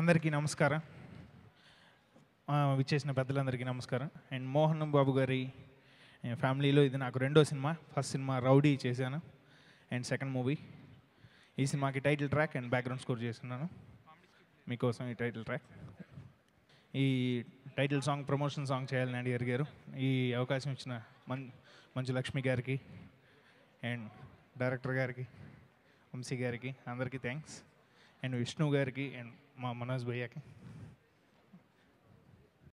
అందరికీ నమస్కారం విచ్చేసిన పెద్దలందరికీ నమస్కారం అండ్ మోహన్ బాబు గారి ఫ్యామిలీలో ఇది నాకు రెండో సినిమా ఫస్ట్ సినిమా రౌడీ చేశాను అండ్ సెకండ్ మూవీ ఈ సినిమాకి title track and background score చేస్తున్నాను మీకోసం ఈ టైటిల్ ట్రాక్ ఈ టైటిల్ సాంగ్ ప్రమోషన్ సాంగ్ చేయాలని అండి అడిగారు ఈ అవకాశం ఇచ్చిన మం మంచు లక్ష్మి గారికి అండ్ డైరెక్టర్ గారికి వంశీ గారికి అందరికీ థ్యాంక్స్ అండ్ విష్ణు గారికి అండ్ మా మనోజ్ భయ్యకి